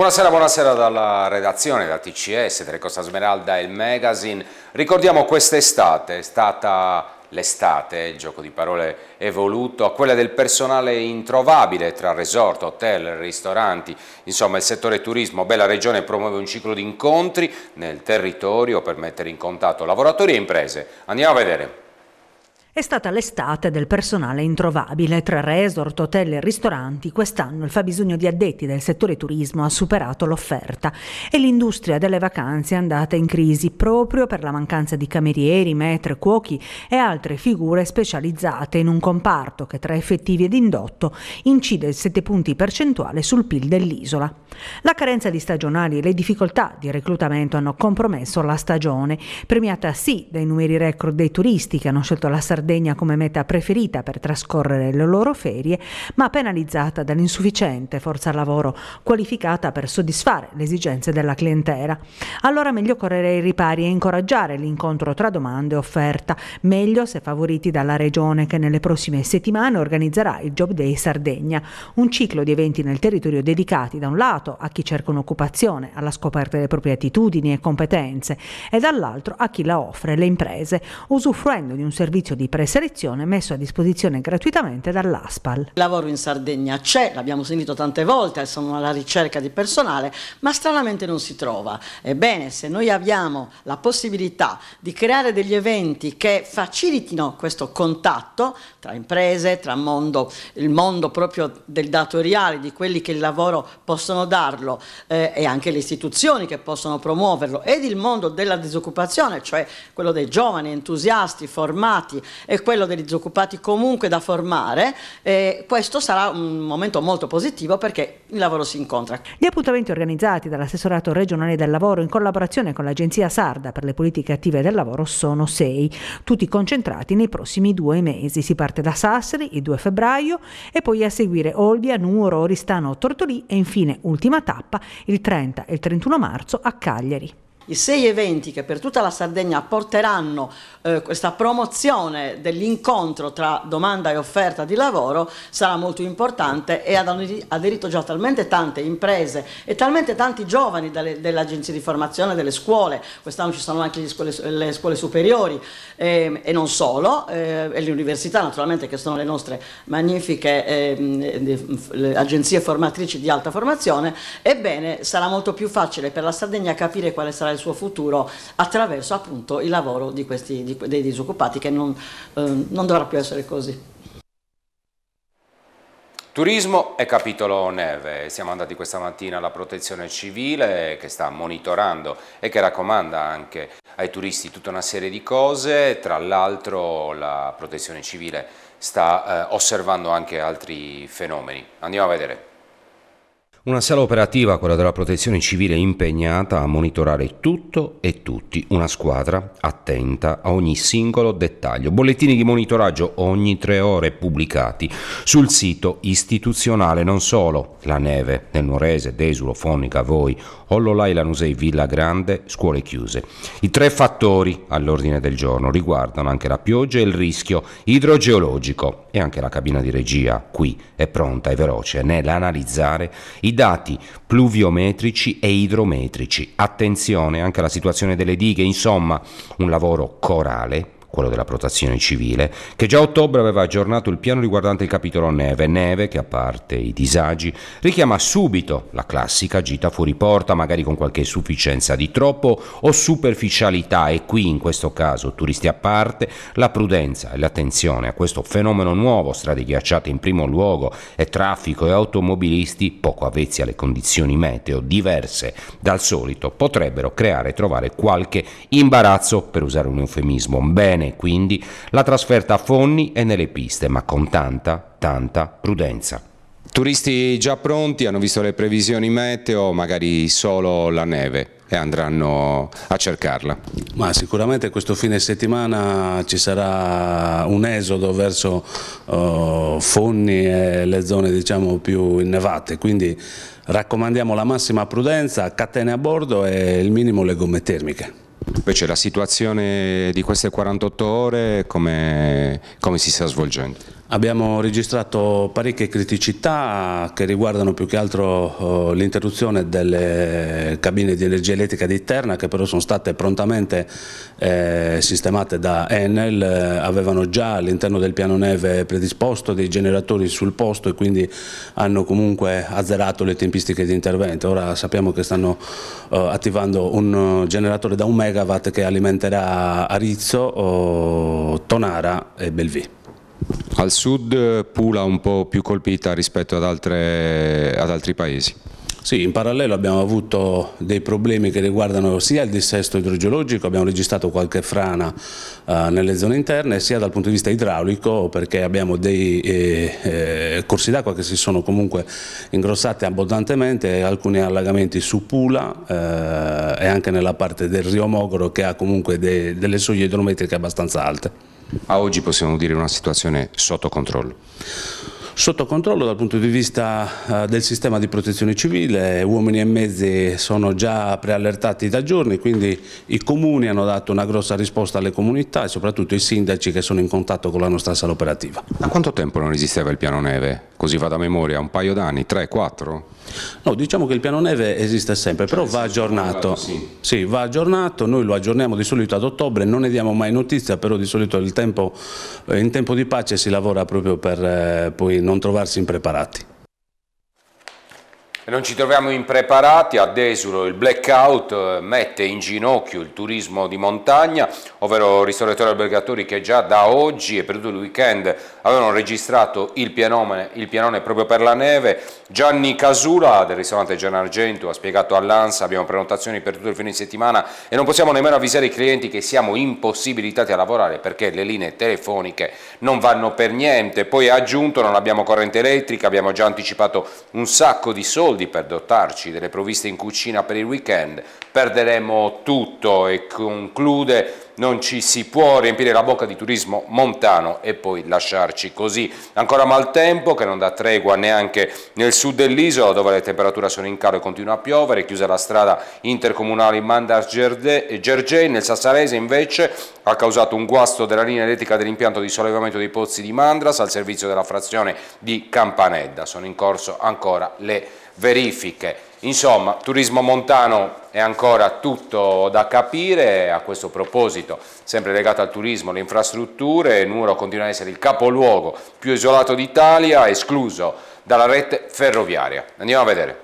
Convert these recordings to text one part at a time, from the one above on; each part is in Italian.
Buonasera, buonasera dalla redazione, da TCS, Telecosta Smeralda e il Magazine. Ricordiamo quest'estate, è stata l'estate, il gioco di parole è evoluto, a quella del personale introvabile tra resort, hotel, ristoranti, insomma il settore turismo, Bella Regione promuove un ciclo di incontri nel territorio per mettere in contatto lavoratori e imprese. Andiamo a vedere. È stata l'estate del personale introvabile. Tra resort, hotel e ristoranti, quest'anno il fabbisogno di addetti del settore turismo ha superato l'offerta e l'industria delle vacanze è andata in crisi proprio per la mancanza di camerieri, maître, cuochi e altre figure specializzate in un comparto che tra effettivi ed indotto incide il 7 punti percentuale sul PIL dell'isola. La carenza di stagionali e le difficoltà di reclutamento hanno compromesso la stagione, premiata sì dai numeri record dei turisti che hanno scelto la Sardegna Sardegna come meta preferita per trascorrere le loro ferie, ma penalizzata dall'insufficiente forza lavoro qualificata per soddisfare le esigenze della clientela. Allora meglio correre ai ripari e incoraggiare l'incontro tra domanda e offerta, meglio se favoriti dalla Regione che nelle prossime settimane organizzerà il Job Day Sardegna, un ciclo di eventi nel territorio dedicati da un lato a chi cerca un'occupazione, alla scoperta delle proprie attitudini e competenze e dall'altro a chi la offre, le imprese, usufruendo di un servizio di preselezione messo a disposizione gratuitamente dall'ASPAL. Il lavoro in Sardegna c'è, l'abbiamo sentito tante volte, sono alla ricerca di personale, ma stranamente non si trova. Ebbene, se noi abbiamo la possibilità di creare degli eventi che facilitino questo contatto tra imprese, tra mondo, il mondo proprio del datoriale, di quelli che il lavoro possono darlo eh, e anche le istituzioni che possono promuoverlo ed il mondo della disoccupazione, cioè quello dei giovani entusiasti, formati e quello degli disoccupati comunque da formare e questo sarà un momento molto positivo perché il lavoro si incontra. Gli appuntamenti organizzati dall'assessorato regionale del lavoro in collaborazione con l'Agenzia Sarda per le politiche attive del lavoro sono sei, tutti concentrati nei prossimi due mesi. Si parte da Sassari il 2 febbraio e poi a seguire Olbia, Nuoro, Oristano, Tortolì e infine ultima tappa il 30 e il 31 marzo a Cagliari i sei eventi che per tutta la Sardegna porteranno eh, questa promozione dell'incontro tra domanda e offerta di lavoro sarà molto importante e hanno aderito già talmente tante imprese e talmente tanti giovani delle, delle agenzie di formazione, delle scuole, quest'anno ci sono anche scuole, le scuole superiori eh, e non solo, eh, e le università naturalmente che sono le nostre magnifiche ehm, le agenzie formatrici di alta formazione, ebbene sarà molto più facile per la Sardegna capire quale sarà sarà il suo futuro attraverso appunto il lavoro di questi, di, dei disoccupati che non, eh, non dovrà più essere così. Turismo e capitolo neve, siamo andati questa mattina alla protezione civile che sta monitorando e che raccomanda anche ai turisti tutta una serie di cose, tra l'altro la protezione civile sta eh, osservando anche altri fenomeni. Andiamo a vedere. Una sala operativa, quella della protezione civile, impegnata a monitorare tutto e tutti, una squadra attenta a ogni singolo dettaglio. Bollettini di monitoraggio ogni tre ore pubblicati sul sito istituzionale, non solo La Neve, nel Nuorese, Desulo, Fonica, Voi, Ollolai, Lanusei, Villa Grande, scuole chiuse. I tre fattori all'ordine del giorno riguardano anche la pioggia e il rischio idrogeologico e anche la cabina di regia qui è pronta e veloce nell'analizzare i i dati pluviometrici e idrometrici. Attenzione anche alla situazione delle dighe, insomma, un lavoro corale quello della protezione civile, che già a ottobre aveva aggiornato il piano riguardante il capitolo neve. Neve che, a parte i disagi, richiama subito la classica gita fuori porta, magari con qualche sufficienza di troppo o superficialità e qui, in questo caso, turisti a parte, la prudenza e l'attenzione a questo fenomeno nuovo, strade ghiacciate in primo luogo e traffico e automobilisti poco avvezzi alle condizioni meteo diverse dal solito potrebbero creare e trovare qualche imbarazzo, per usare un eufemismo. Bene, bene quindi la trasferta a Fonni e nelle piste, ma con tanta, tanta prudenza. Turisti già pronti, hanno visto le previsioni meteo, magari solo la neve e andranno a cercarla. Ma sicuramente questo fine settimana ci sarà un esodo verso uh, Fonni e le zone diciamo, più innevate, quindi raccomandiamo la massima prudenza, catene a bordo e il minimo le gomme termiche. Invece la situazione di queste 48 ore come, come si sta svolgendo? Abbiamo registrato parecchie criticità che riguardano più che altro oh, l'interruzione delle cabine di energia elettrica di Terna che però sono state prontamente eh, sistemate da Enel, eh, avevano già all'interno del piano neve predisposto dei generatori sul posto e quindi hanno comunque azzerato le tempistiche di intervento. Ora sappiamo che stanno eh, attivando un generatore da 1 megawatt che alimenterà Arizzo, oh, Tonara e Belvi. Al sud eh, Pula un po' più colpita rispetto ad, altre, ad altri paesi. Sì, in parallelo abbiamo avuto dei problemi che riguardano sia il dissesto idrogeologico, abbiamo registrato qualche frana eh, nelle zone interne, sia dal punto di vista idraulico perché abbiamo dei eh, eh, corsi d'acqua che si sono comunque ingrossati abbondantemente, alcuni allagamenti su Pula eh, e anche nella parte del Rio Mogoro che ha comunque de delle soglie idrometriche abbastanza alte a oggi possiamo dire una situazione sotto controllo? Sotto controllo dal punto di vista eh, del sistema di protezione civile, uomini e mezzi sono già preallertati da giorni, quindi i comuni hanno dato una grossa risposta alle comunità e soprattutto i sindaci che sono in contatto con la nostra sala operativa. Da quanto tempo non esisteva il piano neve così vado a memoria, un paio d'anni, 3-4? No, diciamo che il piano neve esiste sempre, cioè, però va aggiornato. Sì. sì. va aggiornato, noi lo aggiorniamo di solito ad ottobre, non ne diamo mai notizia, però di solito tempo, eh, in tempo di pace si lavora proprio per eh, poi non trovarsi impreparati. Non ci troviamo impreparati, ad Esulo il blackout eh, mette in ginocchio il turismo di montagna, ovvero ristoratori albergatori che già da oggi e per tutto il weekend avevano registrato il pianone, il pianone proprio per la neve. Gianni Casula del ristorante Gian Argento ha spiegato all'Ansa abbiamo prenotazioni per tutto il fine settimana e non possiamo nemmeno avvisare i clienti che siamo impossibilitati a lavorare perché le linee telefoniche non vanno per niente. Poi ha aggiunto non abbiamo corrente elettrica, abbiamo già anticipato un sacco di soldi soldi per dotarci delle provviste in cucina per il weekend, perderemo tutto e conclude non ci si può riempire la bocca di turismo montano e poi lasciarci così. Ancora maltempo che non dà tregua neanche nel sud dell'isola dove le temperature sono in calo e continua a piovere, chiusa la strada intercomunale in Mandar Gergei, nel Sassarese invece ha causato un guasto della linea elettrica dell'impianto di sollevamento dei pozzi di Mandras al servizio della frazione di Campanedda. Sono in corso ancora le verifiche. Insomma, turismo montano è ancora tutto da capire, a questo proposito, sempre legato al turismo, alle infrastrutture, Nuoro continua ad essere il capoluogo più isolato d'Italia, escluso dalla rete ferroviaria. Andiamo a vedere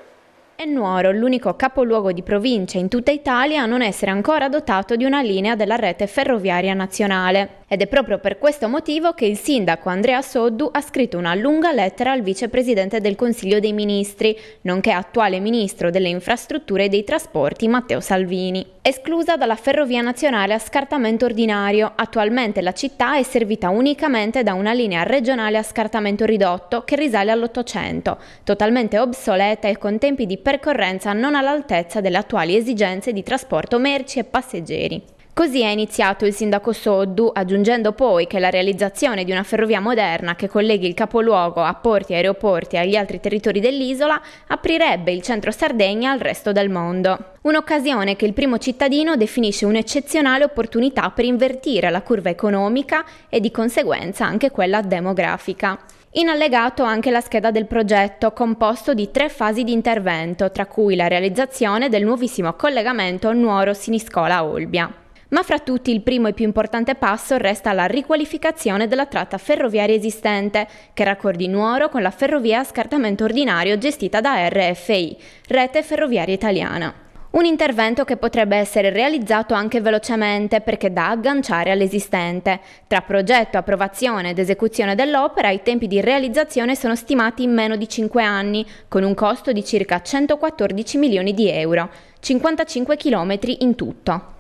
è Nuoro, l'unico capoluogo di provincia in tutta Italia a non essere ancora dotato di una linea della rete ferroviaria nazionale. Ed è proprio per questo motivo che il sindaco Andrea Soddu ha scritto una lunga lettera al vicepresidente del Consiglio dei Ministri, nonché attuale ministro delle Infrastrutture e dei Trasporti Matteo Salvini esclusa dalla ferrovia nazionale a scartamento ordinario. Attualmente la città è servita unicamente da una linea regionale a scartamento ridotto che risale all'Ottocento, totalmente obsoleta e con tempi di percorrenza non all'altezza delle attuali esigenze di trasporto merci e passeggeri. Così è iniziato il sindaco Soddu, aggiungendo poi che la realizzazione di una ferrovia moderna che colleghi il capoluogo a porti, aeroporti e agli altri territori dell'isola aprirebbe il centro Sardegna al resto del mondo. Un'occasione che il primo cittadino definisce un'eccezionale opportunità per invertire la curva economica e di conseguenza anche quella demografica. In allegato anche la scheda del progetto, composto di tre fasi di intervento, tra cui la realizzazione del nuovissimo collegamento Nuoro-Siniscola-Olbia. Ma fra tutti il primo e più importante passo resta la riqualificazione della tratta ferroviaria esistente, che raccordi Nuoro con la ferrovia a scartamento ordinario gestita da RFI, Rete Ferroviaria Italiana. Un intervento che potrebbe essere realizzato anche velocemente perché da agganciare all'esistente. Tra progetto, approvazione ed esecuzione dell'opera i tempi di realizzazione sono stimati in meno di 5 anni, con un costo di circa 114 milioni di euro, 55 km in tutto.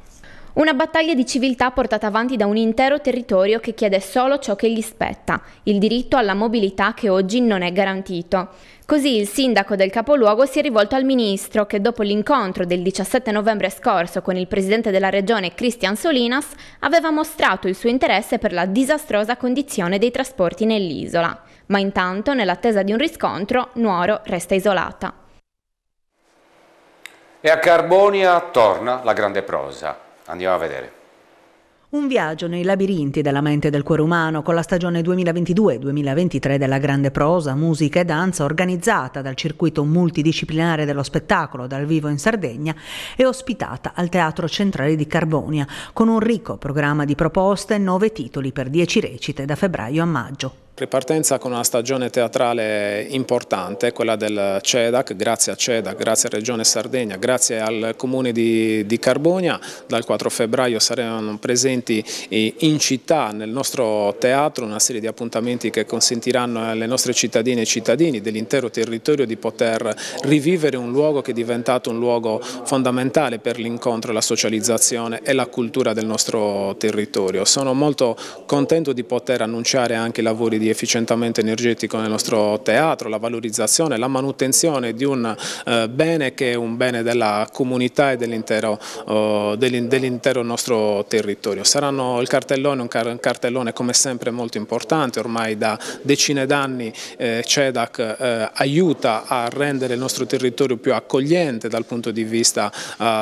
Una battaglia di civiltà portata avanti da un intero territorio che chiede solo ciò che gli spetta, il diritto alla mobilità che oggi non è garantito. Così il sindaco del capoluogo si è rivolto al ministro che dopo l'incontro del 17 novembre scorso con il presidente della regione Cristian Solinas aveva mostrato il suo interesse per la disastrosa condizione dei trasporti nell'isola. Ma intanto, nell'attesa di un riscontro, Nuoro resta isolata. E a Carbonia torna la grande prosa. Andiamo a vedere. Un viaggio nei labirinti della mente e del cuore umano con la stagione 2022-2023 della grande prosa, musica e danza organizzata dal circuito multidisciplinare dello spettacolo dal vivo in Sardegna e ospitata al Teatro Centrale di Carbonia con un ricco programma di proposte e nove titoli per dieci recite da febbraio a maggio. Ripartenza con una stagione teatrale importante, quella del CEDAC, grazie a CEDAC, grazie a Regione Sardegna, grazie al Comune di, di Carbonia. Dal 4 febbraio saremo presenti eh, in città, nel nostro teatro, una serie di appuntamenti che consentiranno alle nostre cittadine e cittadini dell'intero territorio di poter rivivere un luogo che è diventato un luogo fondamentale per l'incontro, la socializzazione e la cultura del nostro territorio. Sono molto contento di poter annunciare anche i lavori di di efficientamento energetico nel nostro teatro, la valorizzazione, la manutenzione di un eh, bene che è un bene della comunità e dell'intero oh, dell nostro territorio. Saranno il cartellone, un cartellone come sempre molto importante, ormai da decine d'anni eh, CEDAC eh, aiuta a rendere il nostro territorio più accogliente dal punto di vista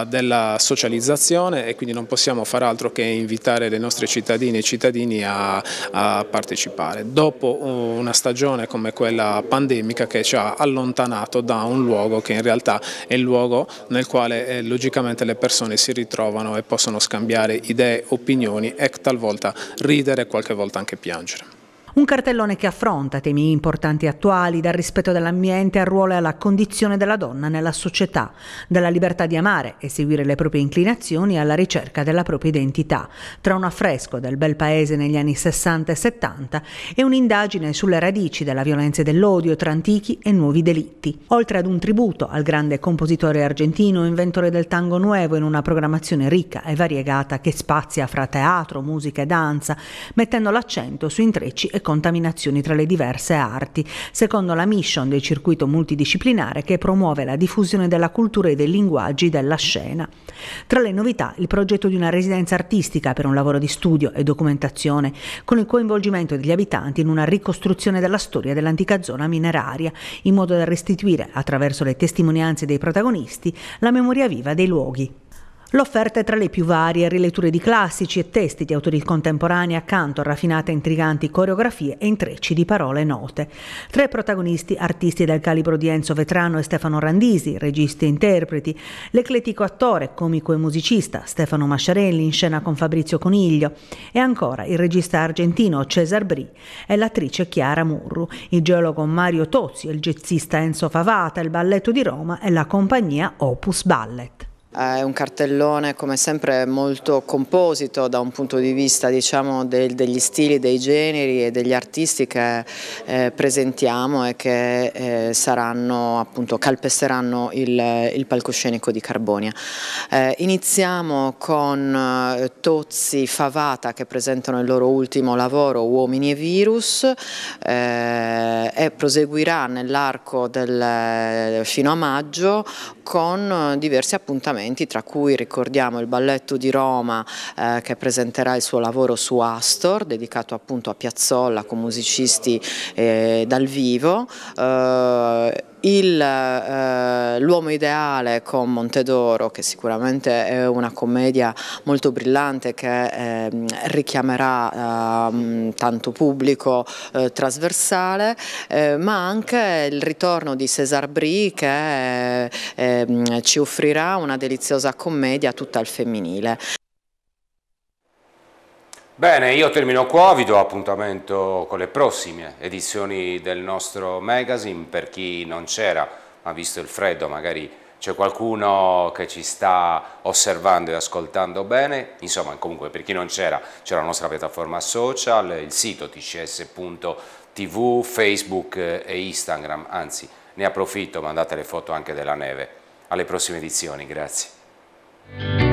della socializzazione e quindi non possiamo far altro che invitare le nostre cittadine e cittadini a, a partecipare. Dopo dopo una stagione come quella pandemica che ci ha allontanato da un luogo che in realtà è il luogo nel quale eh, logicamente le persone si ritrovano e possono scambiare idee, opinioni e talvolta ridere e qualche volta anche piangere. Un cartellone che affronta temi importanti e attuali, dal rispetto dell'ambiente al ruolo e alla condizione della donna nella società, dalla libertà di amare e seguire le proprie inclinazioni alla ricerca della propria identità, tra un affresco del bel paese negli anni 60 e 70 e un'indagine sulle radici della violenza e dell'odio tra antichi e nuovi delitti, oltre ad un tributo al grande compositore argentino, inventore del tango nuovo in una programmazione ricca e variegata che spazia fra teatro, musica e danza, mettendo l'accento su intrecci e contaminazioni tra le diverse arti, secondo la mission del circuito multidisciplinare che promuove la diffusione della cultura e dei linguaggi della scena. Tra le novità, il progetto di una residenza artistica per un lavoro di studio e documentazione, con il coinvolgimento degli abitanti in una ricostruzione della storia dell'antica zona mineraria, in modo da restituire, attraverso le testimonianze dei protagonisti, la memoria viva dei luoghi. L'offerta è tra le più varie, riletture di classici e testi di autori contemporanei accanto a raffinate e intriganti coreografie e intrecci di parole note. Tra i protagonisti, artisti del calibro di Enzo Vetrano e Stefano Randisi, registi e interpreti, l'ecletico attore, comico e musicista Stefano Masciarelli in scena con Fabrizio Coniglio e ancora il regista argentino Cesar Bri e l'attrice Chiara Murru, il geologo Mario Tozzi, il jazzista Enzo Favata, il balletto di Roma e la compagnia Opus Ballet. È un cartellone come sempre molto composito da un punto di vista diciamo, del, degli stili, dei generi e degli artisti che eh, presentiamo e che eh, saranno, appunto, calpesteranno il, il, palcoscenico di Carbonia. Eh, iniziamo con eh, Tozzi, Favata che presentano il loro ultimo lavoro Uomini e Virus eh, e proseguirà nell'arco fino a maggio con diversi appuntamenti appuntamenti, tra cui ricordiamo il Balletto di Roma eh, che presenterà il suo lavoro su Astor, dedicato appunto a Piazzolla con musicisti eh, dal vivo. Eh, eh, l'uomo eh, ideale con Montedoro, che sicuramente è una commedia molto brillante che eh, richiamerà ehm, tanto pubblico eh, trasversale, eh, ma anche il ritorno di César Brie che ehm, ci offrirà una deliziosa commedia tutta al femminile. Bene, io termino qua, vi do appuntamento con le prossime edizioni del nostro magazine, per chi non c'era, ma visto il freddo magari c'è qualcuno che ci sta osservando e ascoltando bene, insomma comunque per chi non c'era, c'è la nostra piattaforma social, il sito tcs.tv, Facebook e Instagram, anzi ne approfitto, mandate le foto anche della neve. Alle prossime edizioni, grazie.